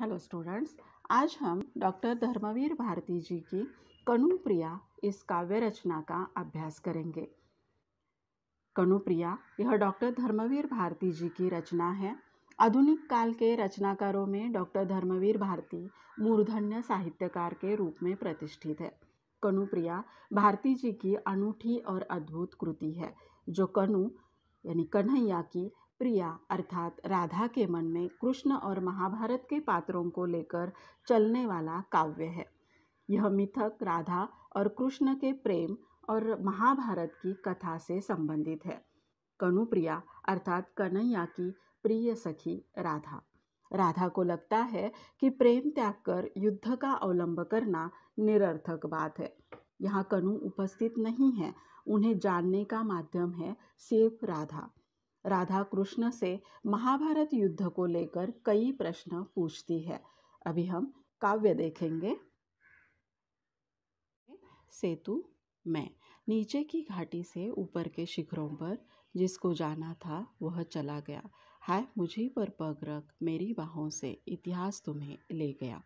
hello students आज हम doctor Dharmveer Bharti जी की कनुप्रिया इस काव्य रचना का अभ्यास करेंगे कनुप्रिया यह डॉक्टर धर्मवीर भारती जी की रचना है आधुनिक काल के रचनाकारों में डॉक्टर धर्मवीर भारती मूर्धन्य साहित्यकार के रूप में प्रतिष्ठित है कनुप्रिया भारती जी की अनूठी और अद्भुत कृति है जो कनु यानी कन्हैया की प्रिया अर्थात राधा के मन में कृष्ण और महाभारत के पात्रों को लेकर चलने वाला काव्य है यह मिथक राधा और कृष्ण के प्रेम और महाभारत की कथा से संबंधित है कनुप्रिया अर्थात कन्हैया की प्रिय सखी राधा राधा को लगता है कि प्रेम त्याग कर युद्ध का अवलंब करना निरर्थक बात है यहाँ कनु उपस्थित नहीं है उन्हें जानने का माध्यम है सिर्फ राधा राधा कृष्ण से महाभारत युद्ध को लेकर कई प्रश्न पूछती है अभी हम काव्य देखेंगे सेतु मैं नीचे की घाटी से ऊपर के शिखरों पर जिसको जाना था वह चला गया है मुझे पर पग रख मेरी बाहों से इतिहास तुम्हें ले गया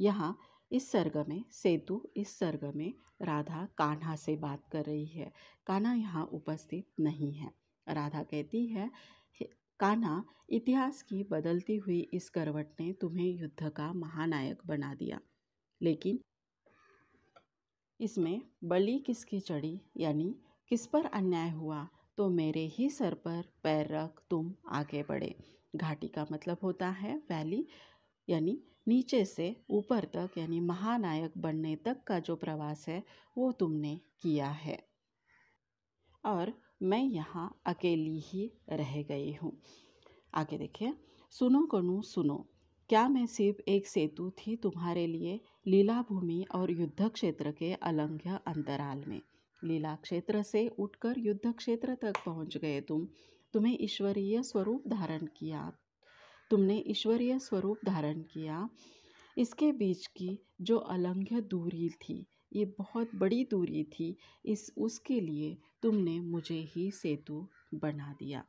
यहाँ इस सर्ग में सेतु इस सर्ग में राधा कान्हा से बात कर रही है कान्हा यहाँ उपस्थित नहीं है राधा कहती है काना इतिहास की बदलती हुई इस करवट ने तुम्हें युद्ध का महानायक बना दिया लेकिन इसमें बलि किसकी चढ़ी यानी किस पर अन्याय हुआ तो मेरे ही सर पर पैर रख तुम आगे बढ़े घाटी का मतलब होता है वैली यानी नीचे से ऊपर तक यानी महानायक बनने तक का जो प्रवास है वो तुमने किया है और मैं यहाँ अकेली ही रह गई हूँ आगे देखिए सुनो कनु सुनो क्या मैं सिर्फ एक सेतु थी तुम्हारे लिए लीला भूमि और युद्ध क्षेत्र के अलंघ्य अंतराल में लीला क्षेत्र से उठकर युद्ध क्षेत्र तक पहुँच गए तुम तुम्हें ईश्वरीय स्वरूप धारण किया तुमने ईश्वरीय स्वरूप धारण किया इसके बीच की जो अलंघ्य दूरी थी ये बहुत बड़ी दूरी थी इस उसके लिए तुमने मुझे ही सेतु बना दिया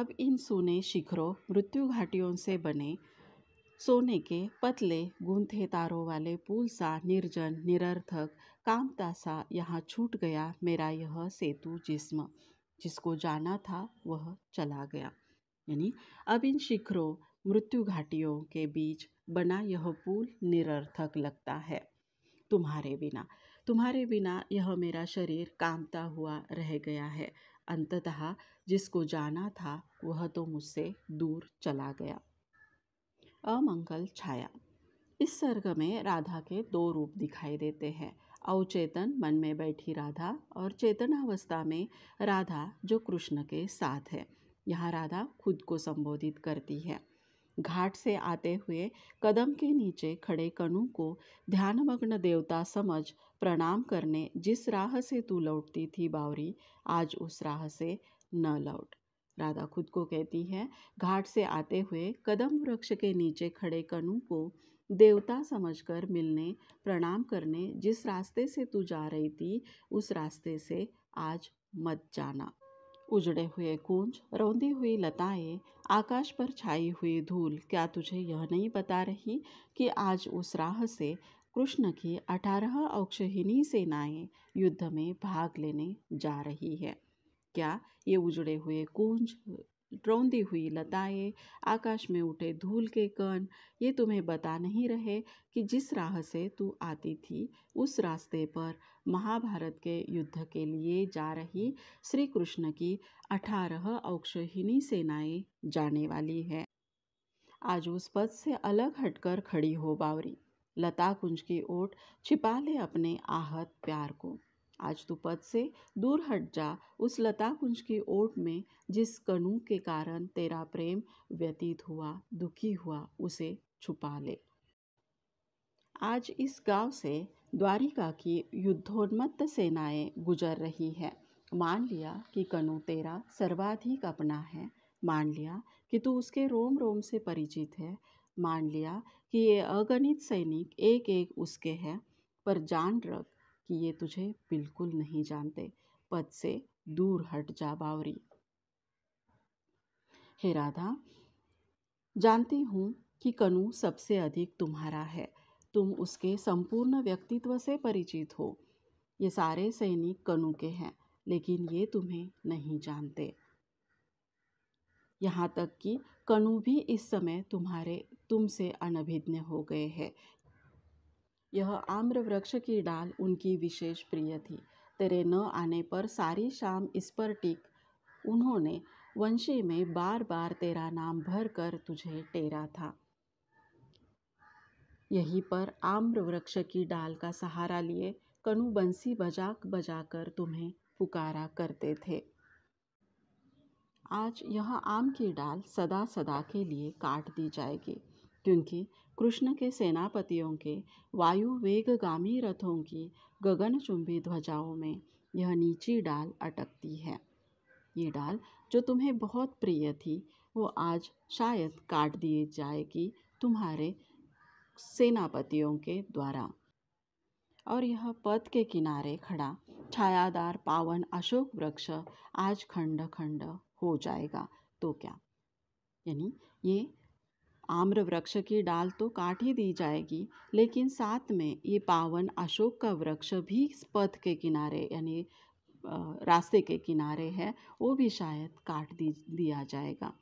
अब इन सोने शिखरों मृत्यु घाटियों से बने सोने के पतले गूंथे तारों वाले पुल सा निर्जन निरर्थक कामता सा यहाँ छूट गया मेरा यह सेतु जिस्म जिसको जाना था वह चला गया यानी अब इन शिखरों मृत्यु घाटियों के बीच बना यह पुल निरर्थक लगता है तुम्हारे बिना तुम्हारे बिना यह मेरा शरीर कामता हुआ रह गया है अंततः जिसको जाना था वह तो मुझसे दूर चला गया अमंगल छाया इस सर्ग में राधा के दो रूप दिखाई देते हैं अवचेतन मन में बैठी राधा और चेतनावस्था में राधा जो कृष्ण के साथ है यहाँ राधा खुद को संबोधित करती है घाट से आते हुए कदम के नीचे खड़े कनु को ध्यानमग्न देवता समझ प्रणाम करने जिस राह से तू लौटती थी बावरी आज उस राह से न लौट राधा खुद को कहती है घाट से आते हुए कदम वृक्ष के नीचे खड़े कनु को देवता समझकर मिलने प्रणाम करने जिस रास्ते से तू जा रही थी उस रास्ते से आज मत जाना उजड़े हुए कुंज रौंदी हुई लताएं आकाश पर छाई हुई धूल क्या तुझे यह नहीं बता रही कि आज उस राह से कृष्ण की अठारह औक्षहीनी सेनाएं युद्ध में भाग लेने जा रही है क्या ये उजड़े हुए कुंज रौंदी हुई लताएं आकाश में उठे धूल के कण ये तुम्हें बता नहीं रहे कि जिस राह से तू आती थी उस रास्ते पर महाभारत के युद्ध के लिए जा रही श्री कृष्ण की अठारह औक्षहिणी सेनाएं जाने वाली है आज उस पद से अलग हटकर खड़ी हो बावरी लता कुंज की ओट छिपा ले अपने आहत प्यार को आज तू पद से दूर हट जा उस लता कुंज की ओट में जिस कणु के कारण तेरा प्रेम व्यतीत हुआ दुखी हुआ उसे छुपा ले आज इस गांव से द्वारिका की युद्धोन्मत्त सेनाएं गुजर रही है मान लिया कि कनु तेरा सर्वाधिक अपना है मान लिया कि तू उसके रोम रोम से परिचित है मान लिया कि ये अगणित सैनिक एक एक उसके हैं पर जान रख कि ये तुझे बिल्कुल नहीं जानते पद से दूर हट जा बावरी हे राधा जानती हूँ कि कनु सबसे अधिक तुम्हारा है तुम उसके संपूर्ण व्यक्तित्व से परिचित हो ये सारे सैनिक कनु के हैं लेकिन ये तुम्हें नहीं जानते यहाँ तक कि कनु भी इस समय तुम्हारे तुमसे अनभिज्ञ हो गए हैं यह आम्र वृक्ष की डाल उनकी विशेष प्रिय थी तेरे न आने पर सारी शाम इस पर टिक उन्होंने वंशी में बार बार तेरा नाम भर कर तुझे टेरा था यहीं पर आम्र वृक्ष की डाल का सहारा लिए कनु बंसी बजाक बजाकर तुम्हें पुकारा करते थे आज यह आम की डाल सदा सदा के लिए काट दी जाएगी क्योंकि कृष्ण के सेनापतियों के वायु वेगगामी रथों की गगनचुंबी ध्वजाओं में यह नीची डाल अटकती है ये डाल जो तुम्हें बहुत प्रिय थी वो आज शायद काट दिए जाएगी तुम्हारे सेनापतियों के द्वारा और यह पद के किनारे खड़ा छायादार पावन अशोक वृक्ष आज खंड खंड हो जाएगा तो क्या यानी ये आम्र वृक्ष की डाल तो काट ही दी जाएगी लेकिन साथ में ये पावन अशोक का वृक्ष भी पथ के किनारे यानी रास्ते के किनारे है वो भी शायद काट दी दिया जाएगा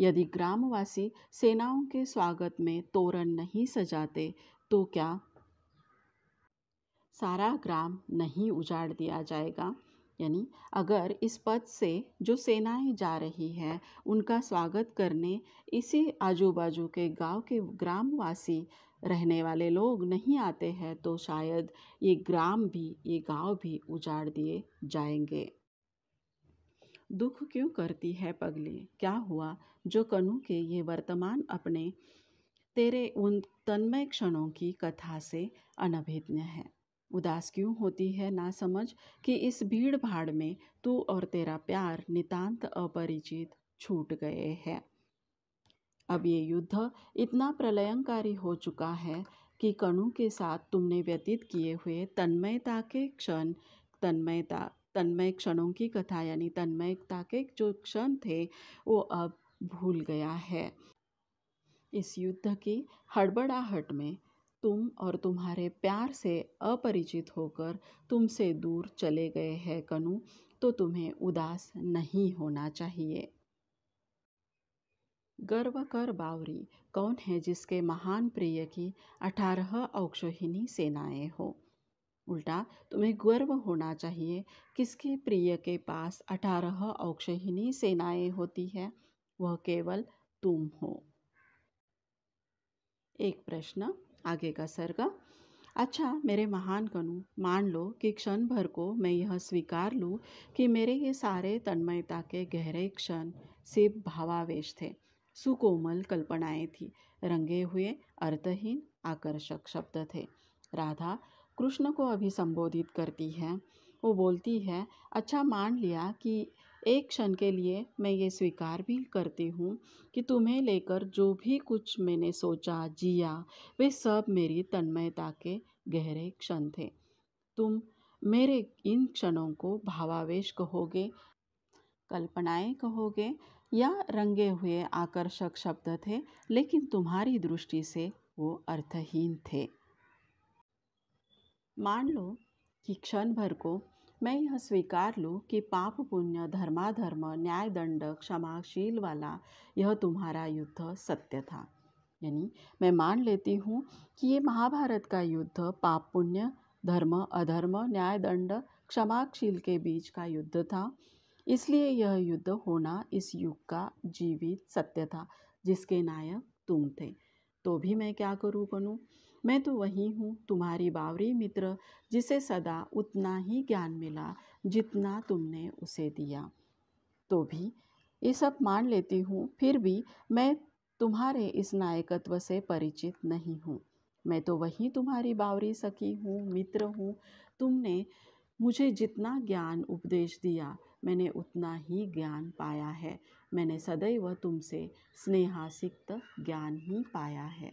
यदि ग्रामवासी सेनाओं के स्वागत में तोरण नहीं सजाते तो क्या सारा ग्राम नहीं उजाड़ दिया जाएगा यानी अगर इस पद से जो सेनाएं जा रही है उनका स्वागत करने इसी आजू बाजू के गांव के ग्रामवासी रहने वाले लोग नहीं आते हैं तो शायद ये ग्राम भी ये गांव भी उजाड़ दिए जाएंगे दुख क्यों करती है पगली क्या हुआ जो कनु के ये वर्तमान अपने तेरे उन तन्मय क्षणों की कथा से अनभिज्ञ है उदास क्यों होती है ना समझ कि इस भीड़ भाड़ में तू और तेरा प्यार नितांत अपरिचित छूट गए हैं अब ये युद्ध इतना प्रलयंकारी हो चुका है कि कणु के साथ तुमने व्यतीत किए हुए तन्मयता के क्षण तन्मयता तन्मय क्षणों की कथा यानी तन्मयता के जो क्षण थे वो अब भूल गया है इस युद्ध की हड़बड़ाहट में तुम और तुम्हारे प्यार से अपरिचित होकर तुमसे दूर चले गए हैं कनु तो तुम्हें उदास नहीं होना चाहिए गर्व कर बावरी कौन है जिसके महान प्रिय की अठारह औक्षोहिनी सेनाएं हो उल्टा तुम्हें गर्व होना चाहिए किसके प्रिय के पास अठारह औक्षहिनी सेनाएं होती है वह केवल तुम हो एक प्रश्न आगे का सर्ग अच्छा मेरे महान कनु मान लो कि क्षण भर को मैं यह स्वीकार लूँ कि मेरे ये सारे तन्मयता के गहरे क्षण सिर्फ भावावेश थे सुकोमल कल्पनाएं थी रंगे हुए अर्थहीन आकर्षक शब्द थे राधा कृष्ण को अभी संबोधित करती है वो बोलती है अच्छा मान लिया कि एक क्षण के लिए मैं ये स्वीकार भी करती हूँ कि तुम्हें लेकर जो भी कुछ मैंने सोचा जिया वे सब मेरी तन्मयता के गहरे क्षण थे तुम मेरे इन क्षणों को भावावेश कहोगे कल्पनाएं कहोगे या रंगे हुए आकर्षक शब्द थे लेकिन तुम्हारी दृष्टि से वो अर्थहीन थे मान लो कि क्षण भर को मैं यह स्वीकार लूँ कि पाप पुण्य धर्माधर्म न्याय दंड क्षमाशील वाला यह तुम्हारा युद्ध सत्य था यानी मैं मान लेती हूँ कि ये महाभारत का युद्ध पाप पुण्य धर्म अधर्म न्याय दंड क्षमाशील के बीच का युद्ध था इसलिए यह युद्ध होना इस युग का जीवित सत्य था जिसके नायक तुम थे तो भी मैं क्या करूँ बनूँ मैं तो वही हूँ तुम्हारी बावरी मित्र जिसे सदा उतना ही ज्ञान मिला जितना तुमने उसे दिया तो भी ये सब मान लेती हूँ फिर भी मैं तुम्हारे इस नायकत्व से परिचित नहीं हूँ मैं तो वही तुम्हारी बावरी सखी हूँ मित्र हूँ तुमने मुझे जितना ज्ञान उपदेश दिया मैंने उतना ही ज्ञान पाया है मैंने सदैव तुमसे स्नेहासिक्त ज्ञान ही पाया है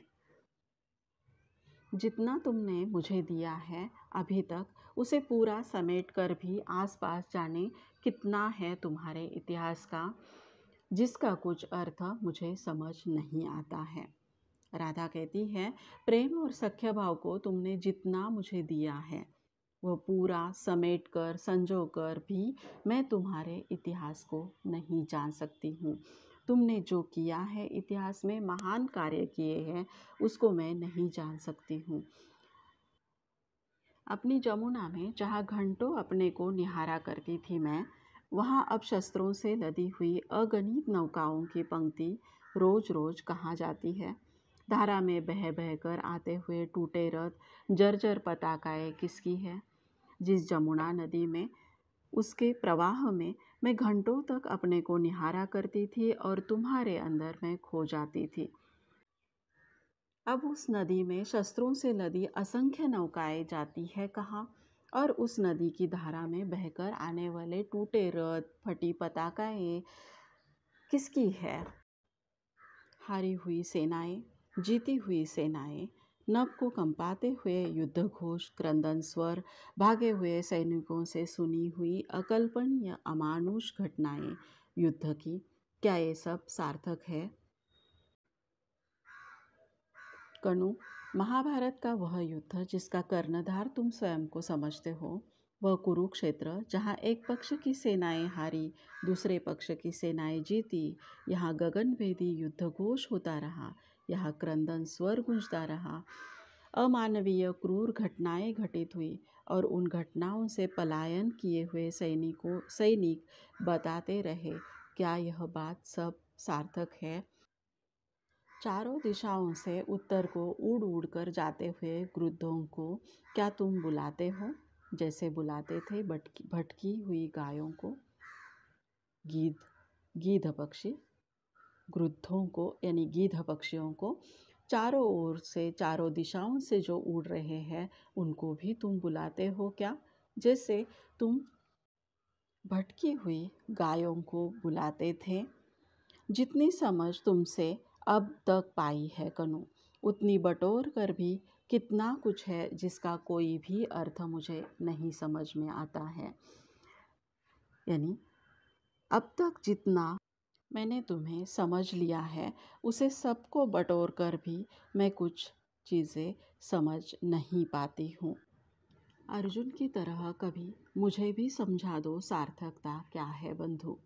जितना तुमने मुझे दिया है अभी तक उसे पूरा समेट कर भी आसपास जाने कितना है तुम्हारे इतिहास का जिसका कुछ अर्थ मुझे समझ नहीं आता है राधा कहती है प्रेम और सख्य भाव को तुमने जितना मुझे दिया है वो पूरा समेट कर संजो कर भी मैं तुम्हारे इतिहास को नहीं जान सकती हूँ तुमने जो किया है इतिहास में महान कार्य किए हैं उसको मैं नहीं जान सकती हूँ अपनी जमुना में जहाँ घंटों अपने को निहारा करती थी मैं वहाँ अब शस्त्रों से लदी हुई अगणित नौकाओं की पंक्ति रोज रोज कहाँ जाती है धारा में बह बह कर आते हुए टूटे रथ जर्जर पताकाएँ किसकी है जिस जमुना नदी में उसके प्रवाह में मैं घंटों तक अपने को निहारा करती थी और तुम्हारे अंदर मैं खो जाती थी अब उस नदी में शस्त्रों से लदी असंख्य नौकाएं जाती है कहाँ और उस नदी की धारा में बहकर आने वाले टूटे रथ फटी पताकाएं किसकी है हारी हुई सेनाएं जीती हुई सेनाएं नभ को कंपाते हुए युद्ध घोष क्रंदन स्वर भागे हुए सैनिकों से सुनी हुई अकल्पनीय अमानुष घटनाएं युद्ध की क्या ये सब सार्थक है कणु महाभारत का वह युद्ध जिसका कर्णधार तुम स्वयं को समझते हो वह कुरुक्षेत्र जहाँ एक पक्ष की सेनाएं हारी दूसरे पक्ष की सेनाएं जीती यहाँ गगनभेदी युद्ध घोष होता रहा यहाँ क्रंदन स्वर गूंजता रहा अमानवीय क्रूर घटनाएं घटित हुई और उन घटनाओं से पलायन किए हुए सैनिकों सैनिक बताते रहे क्या यह बात सब सार्थक है चारों दिशाओं से उत्तर को उड़ उड़ कर जाते हुए वृद्धों को क्या तुम बुलाते हो जैसे बुलाते थे भटकी भटकी हुई गायों को गीध गीध पक्षी ग्रुद्धों को यानी गीध पक्षियों को चारों ओर से चारों दिशाओं से जो उड़ रहे हैं उनको भी तुम बुलाते हो क्या जैसे तुम भटकी हुई गायों को बुलाते थे जितनी समझ तुमसे अब तक पाई है कनु उतनी बटोर कर भी कितना कुछ है जिसका कोई भी अर्थ मुझे नहीं समझ में आता है यानी अब तक जितना मैंने तुम्हें समझ लिया है उसे सबको बटोर कर भी मैं कुछ चीज़ें समझ नहीं पाती हूँ अर्जुन की तरह कभी मुझे भी समझा दो सार्थकता क्या है बंधु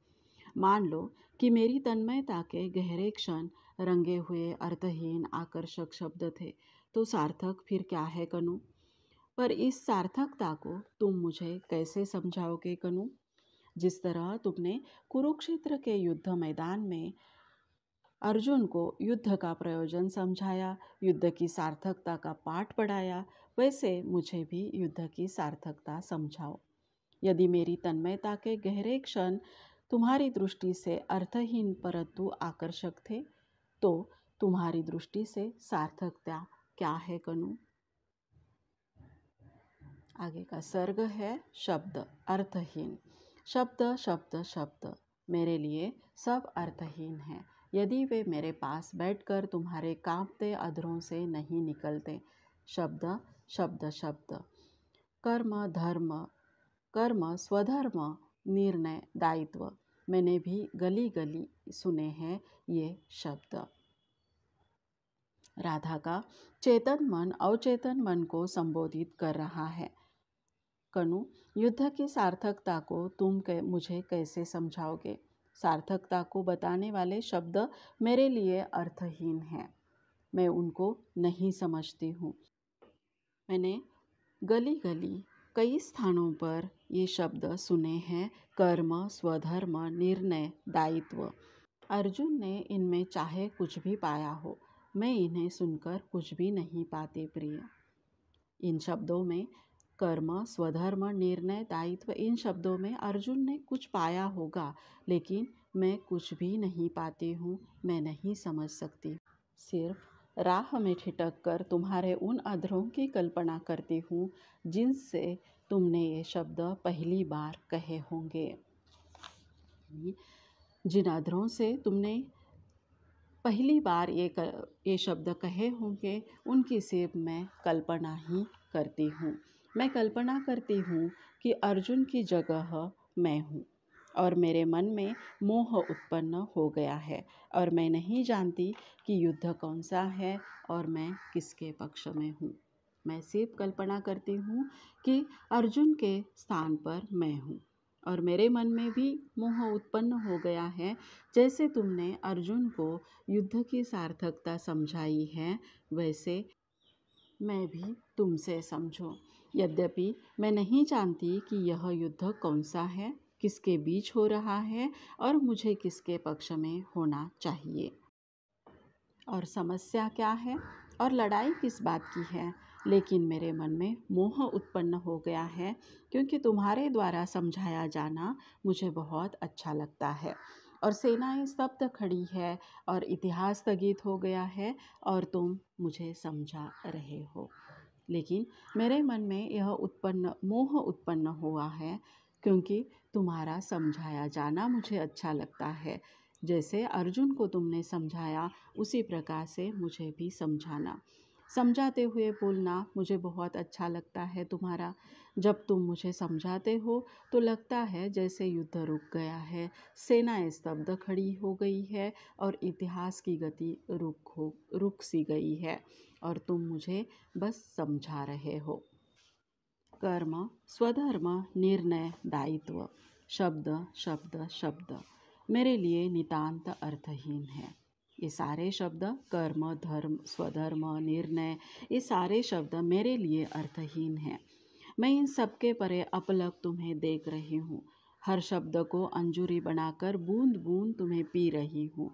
मान लो कि मेरी तन्मयता के गहरे क्षण रंगे हुए अर्थहीन आकर्षक शब्द थे तो सार्थक फिर क्या है कनु पर इस सार्थकता को तुम मुझे कैसे समझाओगे कनु जिस तरह तुमने कुरुक्षेत्र के युद्ध मैदान में अर्जुन को युद्ध का प्रयोजन समझाया युद्ध की सार्थकता का पाठ पढ़ाया वैसे मुझे भी युद्ध की सार्थकता समझाओ यदि मेरी तन्मयता के गहरे क्षण तुम्हारी दृष्टि से अर्थहीन परंतु आकर्षक थे तो तुम्हारी दृष्टि से सार्थकता क्या है कनु आगे का सर्ग है शब्द अर्थहीन शब्द शब्द शब्द मेरे लिए सब अर्थहीन है यदि वे मेरे पास बैठकर तुम्हारे कांपते अधरों से नहीं निकलते शब्द शब्द शब्द कर्म धर्म कर्म स्वधर्म निर्णय दायित्व मैंने भी गली गली सुने हैं ये शब्द राधा का चेतन मन अवचेतन मन को संबोधित कर रहा है कनु युद्ध की सार्थकता को तुम कै, मुझे कैसे समझाओगे सार्थकता को बताने वाले शब्द मेरे लिए अर्थहीन हैं मैं उनको नहीं समझती हूँ मैंने गली गली कई स्थानों पर ये शब्द सुने हैं कर्म स्वधर्म निर्णय दायित्व अर्जुन ने इनमें चाहे कुछ भी पाया हो मैं इन्हें सुनकर कुछ भी नहीं पाते प्रिय इन शब्दों में कर्म स्वधर्म निर्णय दायित्व इन शब्दों में अर्जुन ने कुछ पाया होगा लेकिन मैं कुछ भी नहीं पाती हूँ मैं नहीं समझ सकती सिर्फ राह में ठिटक कर तुम्हारे उन अधरों की कल्पना करती हूँ जिनसे तुमने ये शब्द पहली बार कहे होंगे जिन अधरों से तुमने पहली बार ये ये शब्द कहे होंगे उनकी सिर्फ मैं कल्पना ही करती हूँ मैं कल्पना करती हूँ कि अर्जुन की जगह मैं हूँ और मेरे मन में मोह उत्पन्न हो गया है और मैं नहीं जानती कि युद्ध कौन सा है और मैं किसके पक्ष में हूँ मैं सिर्फ कल्पना करती हूँ कि अर्जुन के स्थान पर मैं हूँ और मेरे मन में भी मोह उत्पन्न हो गया है जैसे तुमने अर्जुन को युद्ध की सार्थकता समझाई है वैसे मैं भी तुमसे समझो यद्यपि मैं नहीं जानती कि यह युद्ध कौन सा है किसके बीच हो रहा है और मुझे किसके पक्ष में होना चाहिए और समस्या क्या है और लड़ाई किस बात की है लेकिन मेरे मन में मोह उत्पन्न हो गया है क्योंकि तुम्हारे द्वारा समझाया जाना मुझे बहुत अच्छा लगता है और सेनाएं स्तब्ध खड़ी है और इतिहास स्थगित हो गया है और तुम मुझे समझा रहे हो लेकिन मेरे मन में यह उत्पन्न मोह उत्पन्न हुआ है क्योंकि तुम्हारा समझाया जाना मुझे अच्छा लगता है जैसे अर्जुन को तुमने समझाया उसी प्रकार से मुझे भी समझाना समझाते हुए बोलना मुझे बहुत अच्छा लगता है तुम्हारा जब तुम मुझे समझाते हो तो लगता है जैसे युद्ध रुक गया है सेना स्तब्ध खड़ी हो गई है और इतिहास की गति रुक हो रुक सी गई है और तुम मुझे बस समझा रहे हो कर्म स्वधर्म निर्णय दायित्व शब्द शब्द शब्द मेरे लिए नितांत अर्थहीन है ये सारे शब्द कर्म धर्म स्वधर्म निर्णय ये सारे शब्द मेरे लिए अर्थहीन हैं मैं इन सबके परे अपलग तुम्हें देख रही हूँ हर शब्द को अंजुरी बनाकर बूंद बूंद तुम्हें पी रही हूँ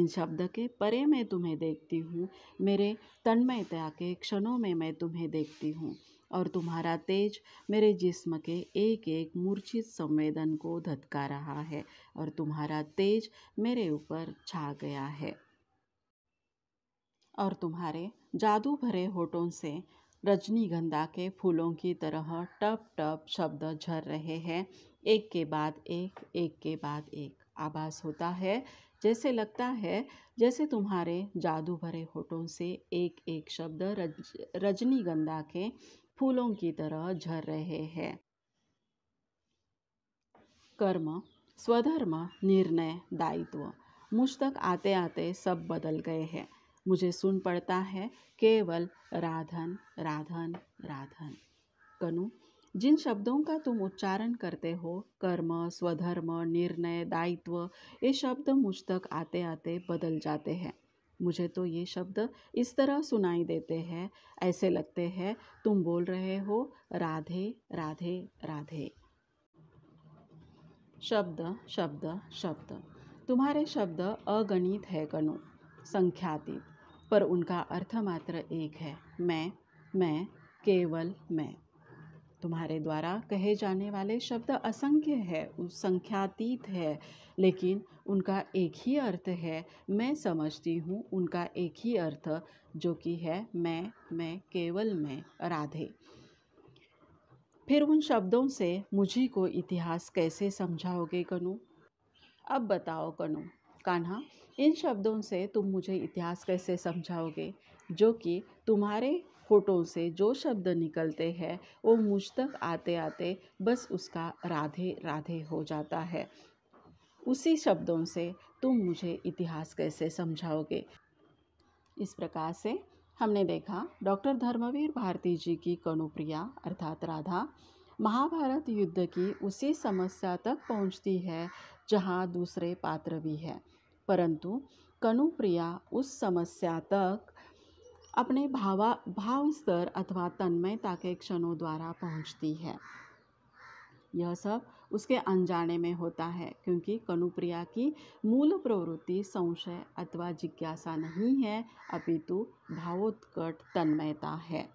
इन शब्द के परे मैं तुम्हें देखती हूँ मेरे तन्मयता के क्षणों में मैं तुम्हें देखती हूँ और तुम्हारा तेज मेरे जिस्म के एक एक मूर्छित संवेदन को धटका रहा है और तुम्हारा तेज मेरे ऊपर छा गया है और तुम्हारे जादू भरे होठों से रजनीगंधा के फूलों की तरह टप टप शब्द झर रहे हैं एक के बाद एक एक के बाद एक आभास होता है जैसे लगता है जैसे तुम्हारे जादू भरे होठों से एक एक शब्द रज रजनीगंधा के फूलों की तरह झर रहे हैं कर्म स्वधर्म निर्णय दायित्व मुझ तक आते आते सब बदल गए हैं मुझे सुन पड़ता है केवल राधन राधन राधन कनु जिन शब्दों का तुम उच्चारण करते हो कर्म स्वधर्म निर्णय दायित्व ये शब्द मुझ तक आते आते बदल जाते हैं मुझे तो ये शब्द इस तरह सुनाई देते हैं ऐसे लगते हैं तुम बोल रहे हो राधे राधे राधे शब्द शब्द शब्द तुम्हारे शब्द अगणित है गणु संख्यातीत पर उनका अर्थ मात्र एक है मैं मैं केवल मैं तुम्हारे द्वारा कहे जाने वाले शब्द असंख्य है संख्यातीत है लेकिन उनका एक ही अर्थ है मैं समझती हूँ उनका एक ही अर्थ जो कि है मैं मैं केवल मैं राधे फिर उन शब्दों से मुझी को इतिहास कैसे समझाओगे कनु अब बताओ कनु कान्हा इन शब्दों से तुम मुझे इतिहास कैसे समझाओगे जो कि तुम्हारे होठों से जो शब्द निकलते हैं वो मुझ तक आते आते बस उसका राधे राधे हो जाता है उसी शब्दों से तुम मुझे इतिहास कैसे समझाओगे इस प्रकार से हमने देखा डॉक्टर धर्मवीर भारती जी की कनुप्रिया अर्थात राधा महाभारत युद्ध की उसी समस्या तक पहुंचती है जहां दूसरे पात्र भी है परंतु कनुप्रिया उस समस्या तक अपने भावा भाव स्तर अथवा तन्मयता के क्षणों द्वारा पहुंचती है यह सब उसके अनजाने में होता है क्योंकि कनुप्रिया की मूल प्रवृत्ति संशय अथवा जिज्ञासा नहीं है अपितु भावोत्कट तन्मयता है